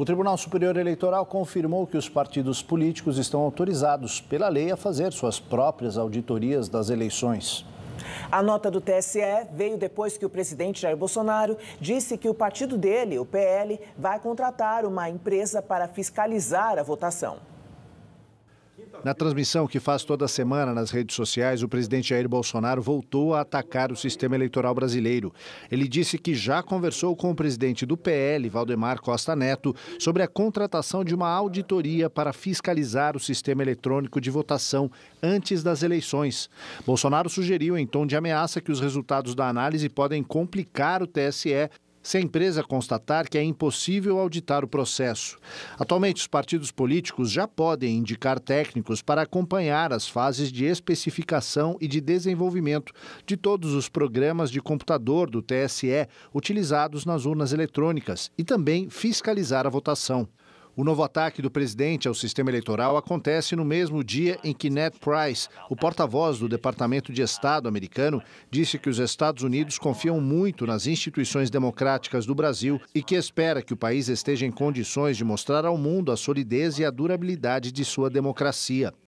O Tribunal Superior Eleitoral confirmou que os partidos políticos estão autorizados pela lei a fazer suas próprias auditorias das eleições. A nota do TSE veio depois que o presidente Jair Bolsonaro disse que o partido dele, o PL, vai contratar uma empresa para fiscalizar a votação. Na transmissão que faz toda semana nas redes sociais, o presidente Jair Bolsonaro voltou a atacar o sistema eleitoral brasileiro. Ele disse que já conversou com o presidente do PL, Valdemar Costa Neto, sobre a contratação de uma auditoria para fiscalizar o sistema eletrônico de votação antes das eleições. Bolsonaro sugeriu, em tom de ameaça, que os resultados da análise podem complicar o TSE se a empresa constatar que é impossível auditar o processo. Atualmente, os partidos políticos já podem indicar técnicos para acompanhar as fases de especificação e de desenvolvimento de todos os programas de computador do TSE utilizados nas urnas eletrônicas e também fiscalizar a votação. O novo ataque do presidente ao sistema eleitoral acontece no mesmo dia em que Ned Price, o porta-voz do Departamento de Estado americano, disse que os Estados Unidos confiam muito nas instituições democráticas do Brasil e que espera que o país esteja em condições de mostrar ao mundo a solidez e a durabilidade de sua democracia.